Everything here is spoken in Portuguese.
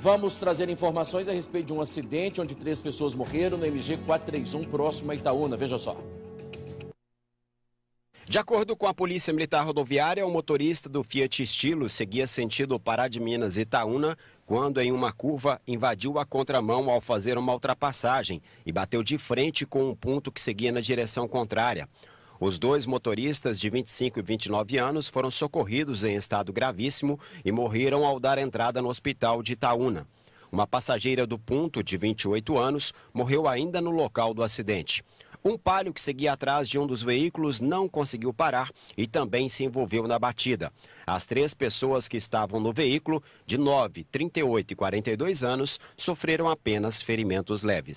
Vamos trazer informações a respeito de um acidente onde três pessoas morreram no MG 431 próximo a Itaúna. Veja só. De acordo com a Polícia Militar Rodoviária, o motorista do Fiat Estilo seguia sentido Pará de Minas e Itaúna quando, em uma curva, invadiu a contramão ao fazer uma ultrapassagem e bateu de frente com um ponto que seguia na direção contrária. Os dois motoristas de 25 e 29 anos foram socorridos em estado gravíssimo e morreram ao dar entrada no hospital de Itaúna. Uma passageira do ponto, de 28 anos, morreu ainda no local do acidente. Um palio que seguia atrás de um dos veículos não conseguiu parar e também se envolveu na batida. As três pessoas que estavam no veículo, de 9, 38 e 42 anos, sofreram apenas ferimentos leves.